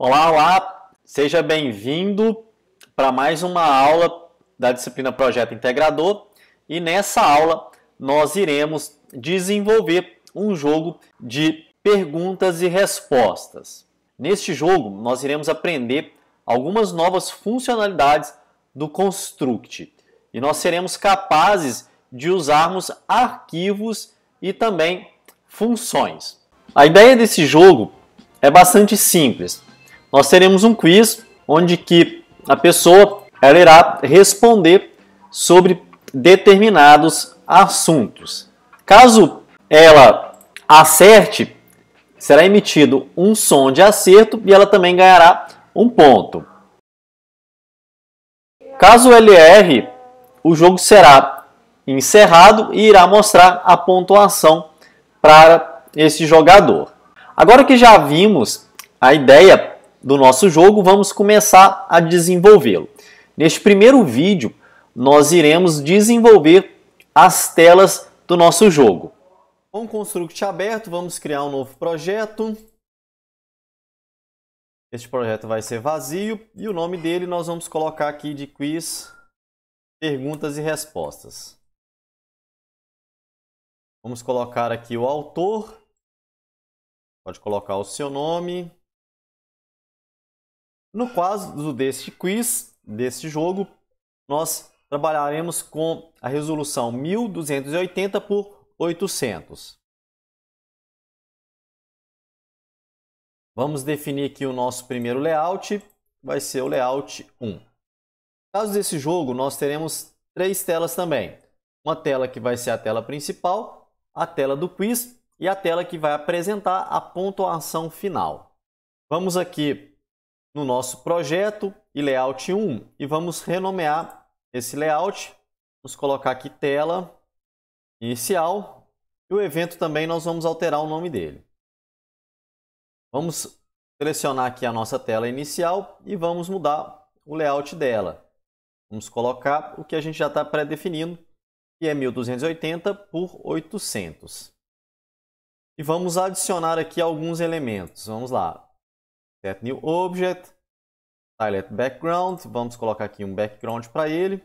Olá, olá! Seja bem-vindo para mais uma aula da disciplina Projeto Integrador e nessa aula nós iremos desenvolver um jogo de perguntas e respostas. Neste jogo nós iremos aprender algumas novas funcionalidades do Construct e nós seremos capazes de usarmos arquivos e também funções. A ideia desse jogo é bastante simples nós teremos um quiz onde que a pessoa ela irá responder sobre determinados assuntos. Caso ela acerte, será emitido um som de acerto e ela também ganhará um ponto. Caso ela erre, o jogo será encerrado e irá mostrar a pontuação para esse jogador. Agora que já vimos a ideia do nosso jogo, vamos começar a desenvolvê-lo. Neste primeiro vídeo, nós iremos desenvolver as telas do nosso jogo. Com o Construct aberto, vamos criar um novo projeto. Este projeto vai ser vazio e o nome dele nós vamos colocar aqui de quiz perguntas e respostas. Vamos colocar aqui o autor. Pode colocar o seu nome. No caso deste quiz, deste jogo, nós trabalharemos com a resolução 1280 por 800. Vamos definir aqui o nosso primeiro layout, vai ser o layout 1. No caso desse jogo, nós teremos três telas também. Uma tela que vai ser a tela principal, a tela do quiz e a tela que vai apresentar a pontuação final. Vamos aqui no nosso projeto e layout 1 e vamos renomear esse layout. Vamos colocar aqui tela inicial e o evento também nós vamos alterar o nome dele. Vamos selecionar aqui a nossa tela inicial e vamos mudar o layout dela. Vamos colocar o que a gente já está pré-definindo, que é 1280 por 800. E vamos adicionar aqui alguns elementos. Vamos lá. Set New Object, Silent Background, vamos colocar aqui um background para ele.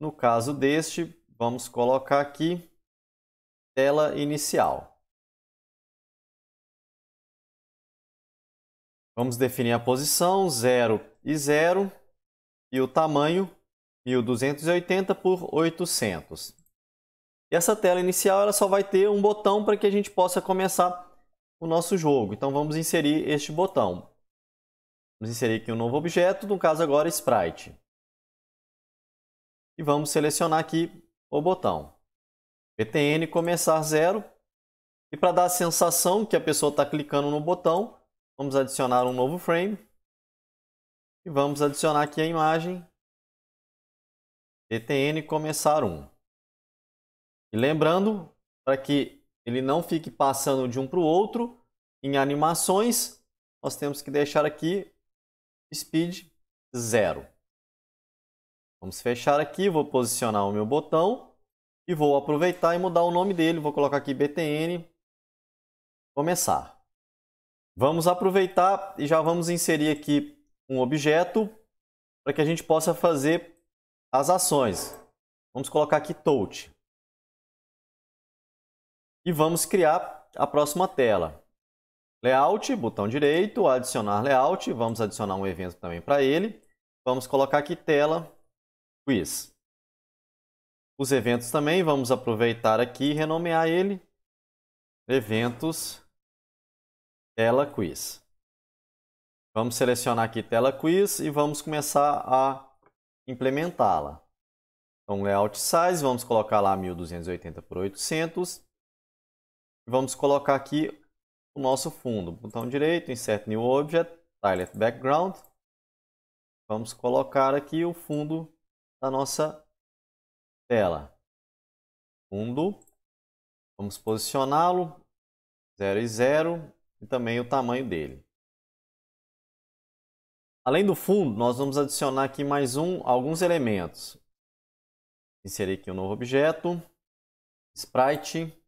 No caso deste, vamos colocar aqui tela inicial. Vamos definir a posição 0 e 0 e o tamanho 1280 por 800. E essa tela inicial ela só vai ter um botão para que a gente possa começar o nosso jogo. Então vamos inserir este botão. Vamos inserir aqui um novo objeto, no caso agora Sprite. E vamos selecionar aqui o botão. PTN começar zero. E para dar a sensação que a pessoa está clicando no botão, vamos adicionar um novo frame. E vamos adicionar aqui a imagem PTN começar 1. E lembrando, para que ele não fique passando de um para o outro. Em animações, nós temos que deixar aqui speed 0. Vamos fechar aqui, vou posicionar o meu botão e vou aproveitar e mudar o nome dele. Vou colocar aqui BTN, começar. Vamos aproveitar e já vamos inserir aqui um objeto para que a gente possa fazer as ações. Vamos colocar aqui touch e vamos criar a próxima tela. Layout, botão direito, adicionar layout, vamos adicionar um evento também para ele. Vamos colocar aqui tela quiz. Os eventos também, vamos aproveitar aqui e renomear ele. Eventos tela quiz. Vamos selecionar aqui tela quiz e vamos começar a implementá-la. Então, layout size, vamos colocar lá 1280 por 800. Vamos colocar aqui o nosso fundo. Botão direito, Insert New Object, tile Background. Vamos colocar aqui o fundo da nossa tela. Fundo. Vamos posicioná-lo 0 e 0 e também o tamanho dele. Além do fundo, nós vamos adicionar aqui mais um, alguns elementos. Inserir aqui um novo objeto, sprite,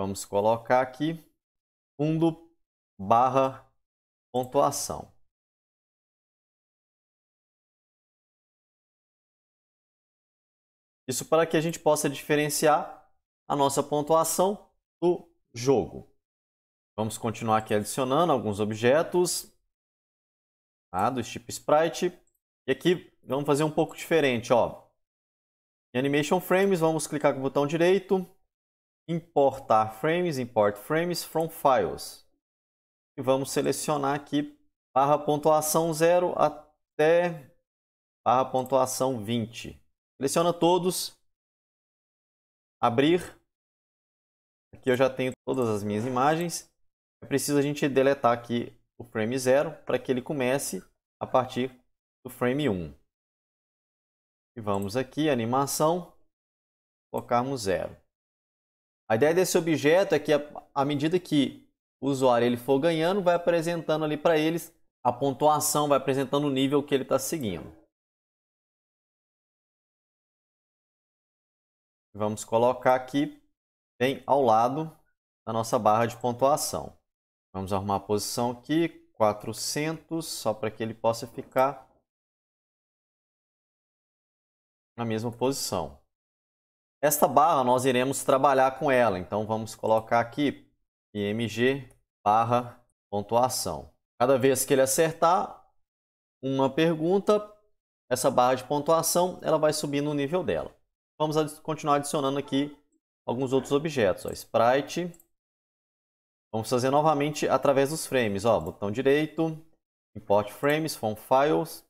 Vamos colocar aqui fundo barra pontuação. Isso para que a gente possa diferenciar a nossa pontuação do jogo. Vamos continuar aqui adicionando alguns objetos tá? do tipo sprite. E aqui vamos fazer um pouco diferente. Ó. Em Animation Frames, vamos clicar com o botão direito, importar frames, import frames from files. E vamos selecionar aqui barra pontuação 0 até barra pontuação 20. Seleciona todos, abrir. Aqui eu já tenho todas as minhas imagens. É preciso a gente deletar aqui o frame 0 para que ele comece a partir do frame 1. Um. E vamos aqui, animação, colocarmos 0. A ideia desse objeto é que, à medida que o usuário ele for ganhando, vai apresentando ali para eles a pontuação, vai apresentando o nível que ele está seguindo. Vamos colocar aqui bem ao lado da nossa barra de pontuação. Vamos arrumar a posição aqui, 400, só para que ele possa ficar na mesma posição. Esta barra nós iremos trabalhar com ela, então vamos colocar aqui IMG barra pontuação. Cada vez que ele acertar uma pergunta, essa barra de pontuação ela vai subindo no nível dela. Vamos continuar adicionando aqui alguns outros objetos. Ó, sprite. Vamos fazer novamente através dos frames. Ó, botão direito, import frames, from files.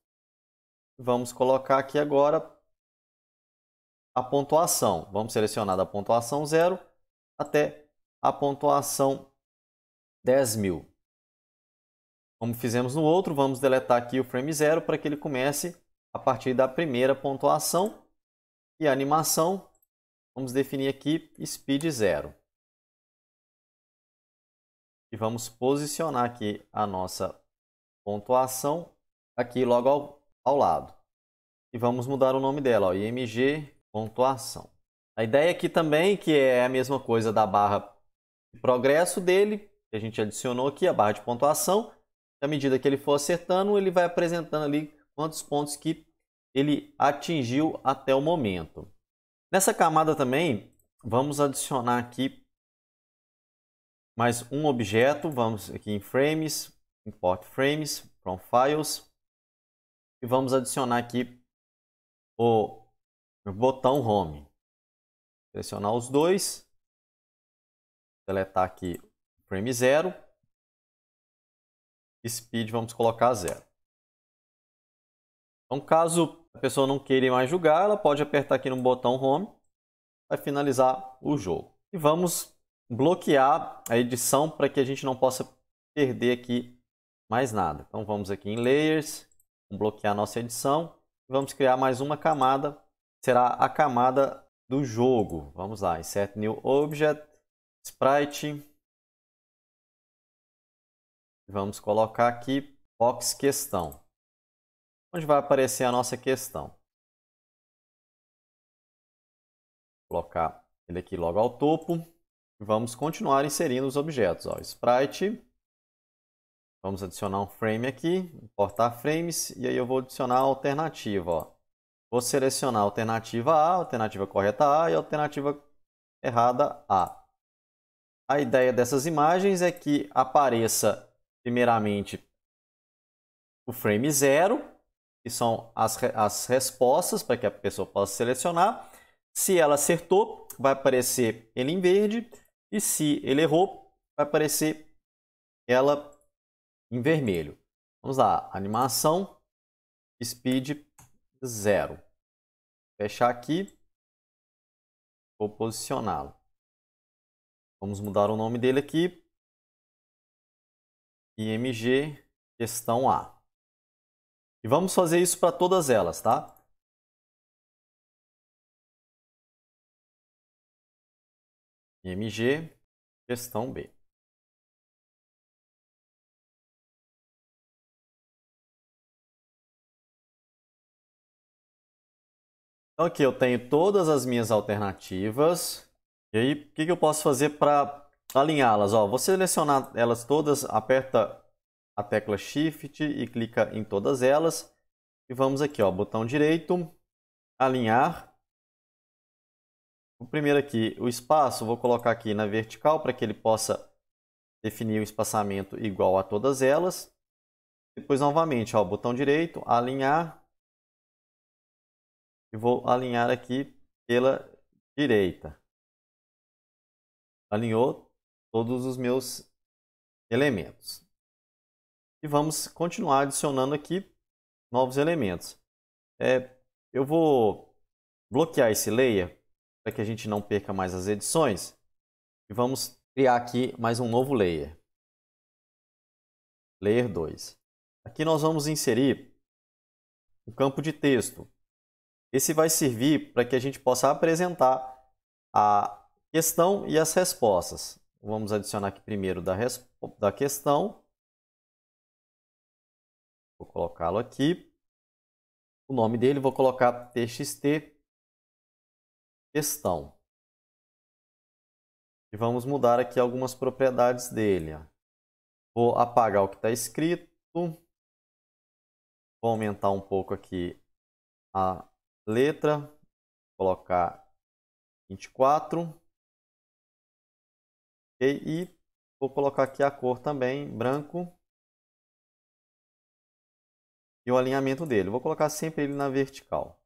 Vamos colocar aqui agora a pontuação. Vamos selecionar da pontuação 0 até a pontuação 10.000. mil. Como fizemos no outro, vamos deletar aqui o frame 0 para que ele comece a partir da primeira pontuação. E a animação, vamos definir aqui speed 0. E vamos posicionar aqui a nossa pontuação aqui logo ao, ao lado. E vamos mudar o nome dela, ó, IMG pontuação. A ideia aqui também, que é a mesma coisa da barra de progresso dele, que a gente adicionou aqui, a barra de pontuação. À medida que ele for acertando, ele vai apresentando ali quantos pontos que ele atingiu até o momento. Nessa camada também, vamos adicionar aqui mais um objeto. Vamos aqui em frames, import frames from files. E vamos adicionar aqui o botão Home. Selecionar os dois. Deletar aqui frame zero Speed vamos colocar zero Então, caso a pessoa não queira mais jogar, ela pode apertar aqui no botão Home. Vai finalizar o jogo. E vamos bloquear a edição para que a gente não possa perder aqui mais nada. Então vamos aqui em Layers, bloquear nossa edição. Vamos criar mais uma camada será a camada do jogo. Vamos lá, insert new object, sprite. Vamos colocar aqui box questão. Onde vai aparecer a nossa questão. Vou colocar ele aqui logo ao topo. Vamos continuar inserindo os objetos. Ó, sprite. Vamos adicionar um frame aqui, importar frames, e aí eu vou adicionar a alternativa. Ó. Vou selecionar a alternativa A, a alternativa correta A e a alternativa errada A. A ideia dessas imagens é que apareça, primeiramente, o frame 0, que são as, as respostas para que a pessoa possa selecionar. Se ela acertou, vai aparecer ele em verde, e se ele errou, vai aparecer ela em vermelho. Vamos lá, animação, speed 0. Fechar aqui. Vou posicioná-lo. Vamos mudar o nome dele aqui. IMG questão A. E vamos fazer isso para todas elas, tá? IMG questão B. Aqui eu tenho todas as minhas alternativas. E aí, o que, que eu posso fazer para alinhá-las? Vou selecionar elas todas, aperta a tecla Shift e clica em todas elas. E vamos aqui, ó, botão direito, alinhar. O primeiro aqui, o espaço, vou colocar aqui na vertical para que ele possa definir o espaçamento igual a todas elas. Depois, novamente, ó, botão direito, alinhar e vou alinhar aqui pela direita. Alinhou todos os meus elementos. E vamos continuar adicionando aqui novos elementos. É, eu vou bloquear esse layer para que a gente não perca mais as edições. E vamos criar aqui mais um novo layer. Layer 2. Aqui nós vamos inserir o um campo de texto. Esse vai servir para que a gente possa apresentar a questão e as respostas. Vamos adicionar aqui primeiro da, da questão. Vou colocá-lo aqui. O nome dele vou colocar txt questão. E vamos mudar aqui algumas propriedades dele. Vou apagar o que está escrito. Vou aumentar um pouco aqui a letra, colocar 24. E vou colocar aqui a cor também, branco. E o alinhamento dele. Vou colocar sempre ele na vertical.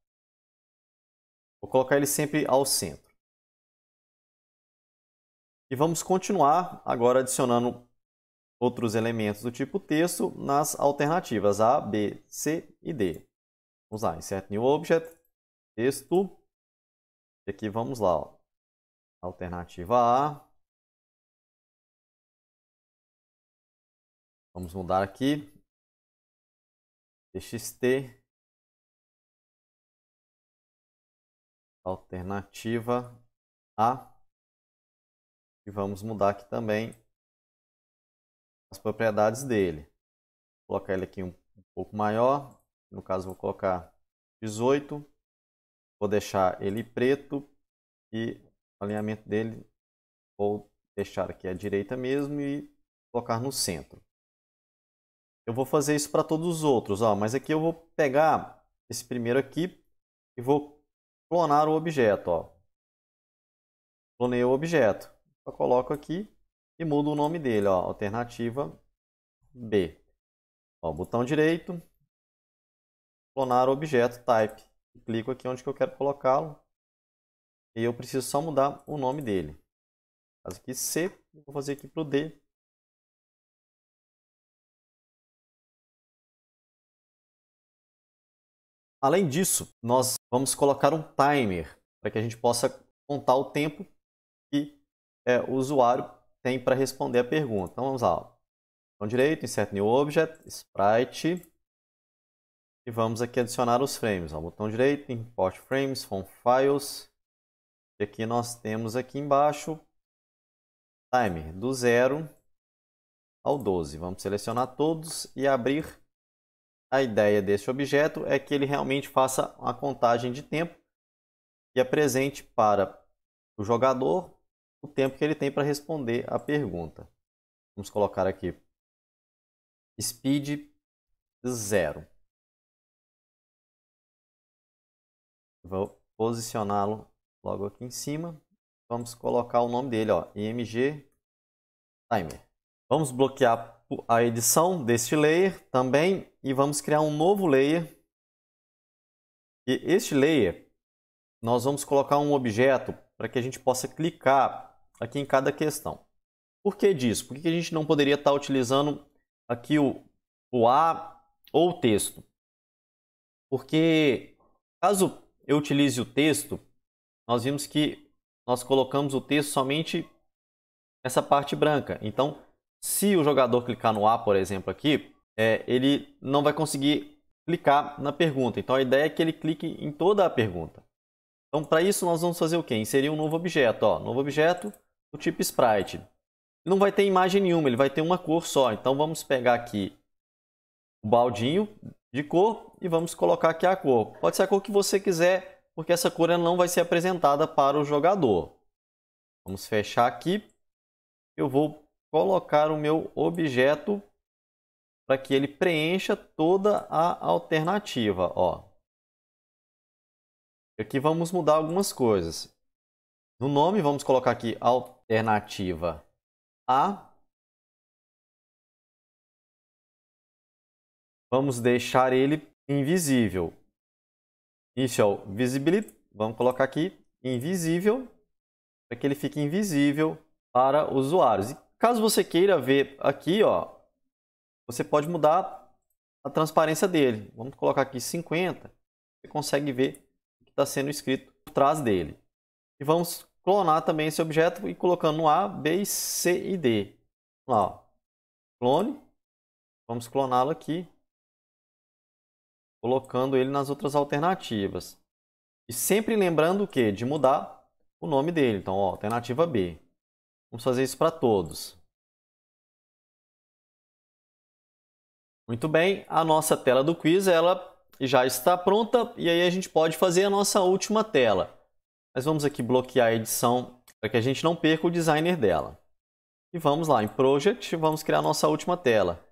Vou colocar ele sempre ao centro. E vamos continuar agora adicionando outros elementos do tipo texto nas alternativas A, B, C e D. Vamos lá, Insert New Object, texto. E aqui vamos lá, ó. alternativa A. Vamos mudar aqui. TXT. Alternativa A. E vamos mudar aqui também as propriedades dele. Vou colocar ele aqui um, um pouco maior. No caso, vou colocar 18. Vou deixar ele preto e o alinhamento dele vou deixar aqui à direita mesmo e colocar no centro. Eu vou fazer isso para todos os outros, ó, mas aqui eu vou pegar esse primeiro aqui e vou clonar o objeto. Ó. Clonei o objeto. coloco aqui e mudo o nome dele. Ó, alternativa B. Ó, botão direito. Clonar objeto type clico aqui onde que eu quero colocá-lo. E eu preciso só mudar o nome dele. caso aqui C, vou fazer aqui para o D. Além disso, nós vamos colocar um timer para que a gente possa contar o tempo que é, o usuário tem para responder a pergunta. Então vamos lá. Então direito, insert new object, sprite, e vamos aqui adicionar os frames. Ó, botão direito, import frames, from files. E aqui nós temos aqui embaixo time do 0 ao 12. Vamos selecionar todos e abrir. A ideia deste objeto é que ele realmente faça uma contagem de tempo e apresente para o jogador o tempo que ele tem para responder a pergunta. Vamos colocar aqui speed 0. Vou posicioná-lo logo aqui em cima. Vamos colocar o nome dele, ó, IMG Timer. Vamos bloquear a edição deste layer também e vamos criar um novo layer. E este layer, nós vamos colocar um objeto para que a gente possa clicar aqui em cada questão. Por que disso? Por que a gente não poderia estar utilizando aqui o, o A ou o texto? Porque caso eu utilize o texto, nós vimos que nós colocamos o texto somente essa parte branca. Então, se o jogador clicar no A, por exemplo, aqui, é, ele não vai conseguir clicar na pergunta. Então, a ideia é que ele clique em toda a pergunta. Então, para isso, nós vamos fazer o quê? Inserir um novo objeto. Ó, novo objeto do tipo Sprite. Não vai ter imagem nenhuma, ele vai ter uma cor só. Então, vamos pegar aqui o baldinho de cor e vamos colocar aqui a cor. Pode ser a cor que você quiser, porque essa cor não vai ser apresentada para o jogador. Vamos fechar aqui. Eu vou colocar o meu objeto para que ele preencha toda a alternativa. Ó. Aqui vamos mudar algumas coisas. No nome, vamos colocar aqui alternativa A. Vamos deixar ele invisível. Initial Visibility, vamos colocar aqui invisível, para que ele fique invisível para usuários. E caso você queira ver aqui, ó, você pode mudar a transparência dele. Vamos colocar aqui 50, você consegue ver o que está sendo escrito por trás dele. E vamos clonar também esse objeto e colocando no A, B, C e D. Lá, ó. clone, vamos cloná-lo aqui colocando ele nas outras alternativas. E sempre lembrando o que? De mudar o nome dele. Então, ó, alternativa B. Vamos fazer isso para todos. Muito bem, a nossa tela do quiz ela já está pronta e aí a gente pode fazer a nossa última tela. Mas vamos aqui bloquear a edição para que a gente não perca o designer dela. E vamos lá, em Project, vamos criar a nossa última tela.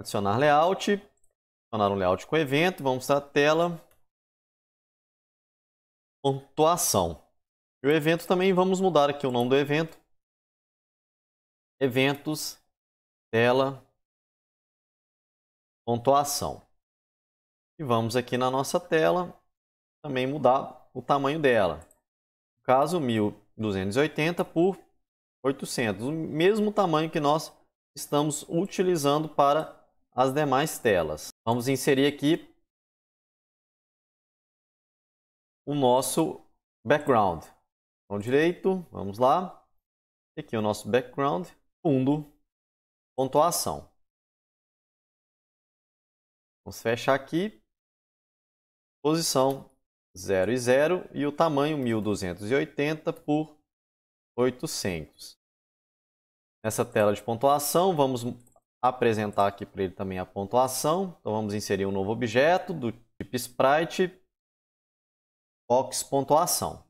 Adicionar layout, Adicionar um layout com evento, vamos a tela. Pontuação. E o evento também, vamos mudar aqui o nome do evento. Eventos, tela, pontuação. E vamos aqui na nossa tela também mudar o tamanho dela. No caso, 1280 por 800, o mesmo tamanho que nós estamos utilizando para as demais telas. Vamos inserir aqui o nosso background. Então, direito, vamos lá. Aqui o nosso background, fundo, pontuação. Vamos fechar aqui. Posição 0 e 0 e o tamanho 1280 por 800. Nessa tela de pontuação, vamos apresentar aqui para ele também a pontuação. Então vamos inserir um novo objeto do tipo sprite box pontuação.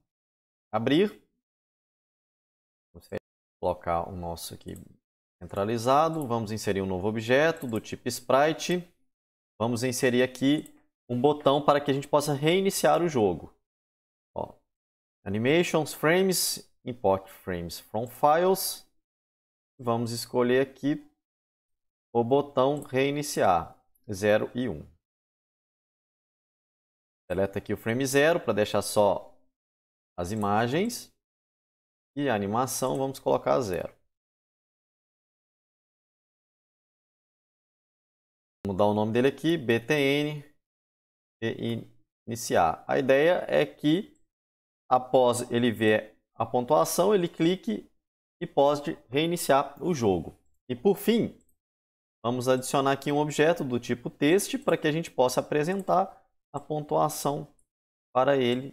Abrir. Vamos colocar o nosso aqui centralizado. Vamos inserir um novo objeto do tipo sprite. Vamos inserir aqui um botão para que a gente possa reiniciar o jogo. Ó, animations, frames, import frames from files. Vamos escolher aqui o botão reiniciar 0 e 1. Deleta aqui o frame 0 para deixar só as imagens. E a animação vamos colocar 0. Vou mudar o nome dele aqui, BTN, e iniciar. A ideia é que após ele ver a pontuação, ele clique e pode reiniciar o jogo. E por fim, Vamos adicionar aqui um objeto do tipo teste para que a gente possa apresentar a pontuação para ele.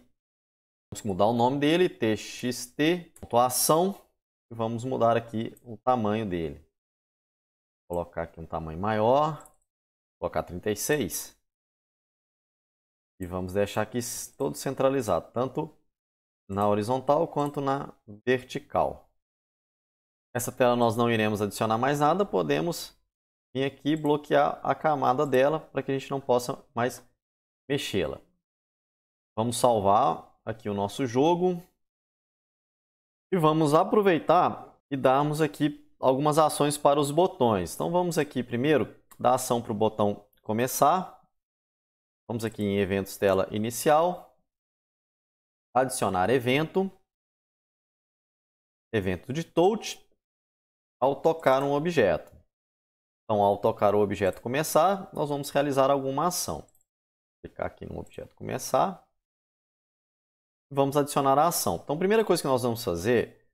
Vamos mudar o nome dele, txt, pontuação, e vamos mudar aqui o tamanho dele. Vou colocar aqui um tamanho maior, colocar 36. E vamos deixar aqui todo centralizado, tanto na horizontal quanto na vertical. Nessa tela nós não iremos adicionar mais nada, podemos vim aqui bloquear a camada dela para que a gente não possa mais mexê-la. Vamos salvar aqui o nosso jogo. E vamos aproveitar e darmos aqui algumas ações para os botões. Então vamos aqui primeiro dar ação para o botão começar. Vamos aqui em eventos tela inicial. Adicionar evento. Evento de touch ao tocar um objeto. Então, ao tocar o objeto começar, nós vamos realizar alguma ação. Vou clicar aqui no objeto começar. Vamos adicionar a ação. Então, a primeira coisa que nós vamos fazer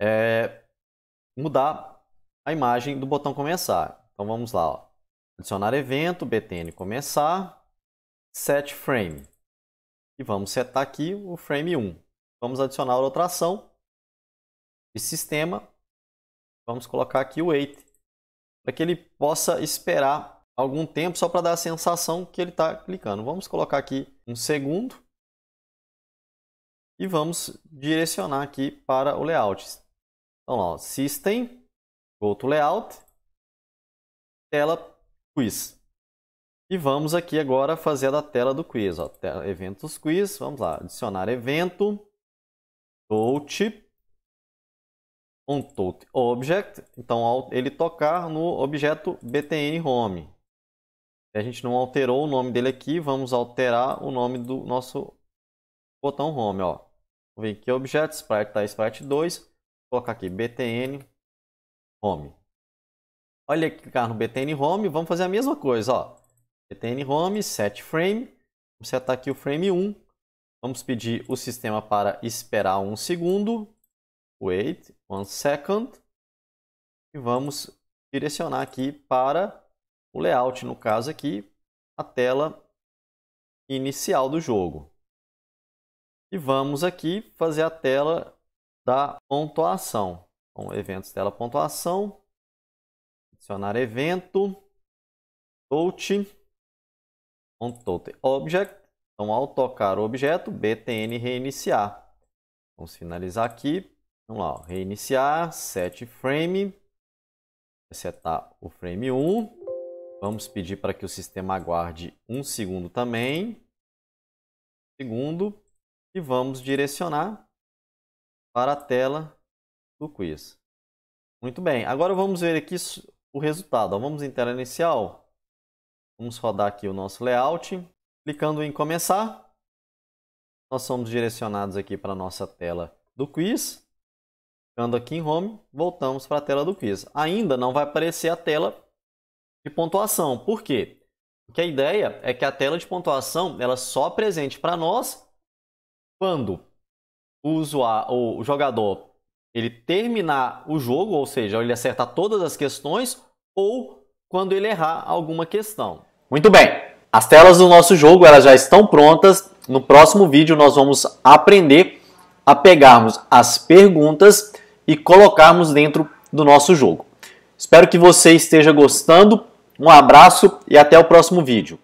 é mudar a imagem do botão começar. Então, vamos lá. Ó. Adicionar evento, btn começar, set frame. E vamos setar aqui o frame 1. Vamos adicionar outra ação de sistema. Vamos colocar aqui o wait para que ele possa esperar algum tempo só para dar a sensação que ele está clicando. Vamos colocar aqui um segundo e vamos direcionar aqui para o layout. Então, ó, System, Go to Layout, tela Quiz. E vamos aqui agora fazer a da tela do quiz. Ó, tela, eventos Quiz, vamos lá, adicionar evento, Touch, tot object, então ele tocar no objeto btn home. A gente não alterou o nome dele aqui, vamos alterar o nome do nosso botão home, ó. Vou vir aqui objeto, sprite tá sprite 2, vou colocar aqui btn home. Olha aqui, clicar no btn home, vamos fazer a mesma coisa, ó. btn home, set frame, vamos setar aqui o frame 1. Vamos pedir o sistema para esperar um segundo, wait one second, e vamos direcionar aqui para o layout, no caso aqui, a tela inicial do jogo. E vamos aqui fazer a tela da pontuação. Então, eventos tela pontuação, adicionar evento, touch, on object. Então, ao tocar o objeto, btn reiniciar. Vamos finalizar aqui, Vamos lá, ó. reiniciar, set frame, setar o frame 1. Vamos pedir para que o sistema aguarde um segundo também. Segundo, e vamos direcionar para a tela do quiz. Muito bem, agora vamos ver aqui o resultado. Vamos em tela inicial. Vamos rodar aqui o nosso layout. Clicando em começar, nós somos direcionados aqui para a nossa tela do quiz clicando aqui em Home, voltamos para a tela do quiz. Ainda não vai aparecer a tela de pontuação. Por quê? Porque a ideia é que a tela de pontuação ela só é presente para nós quando o, usuário, o jogador ele terminar o jogo, ou seja, ele acertar todas as questões ou quando ele errar alguma questão. Muito bem. As telas do nosso jogo elas já estão prontas. No próximo vídeo nós vamos aprender a pegarmos as perguntas e colocarmos dentro do nosso jogo. Espero que você esteja gostando. Um abraço e até o próximo vídeo.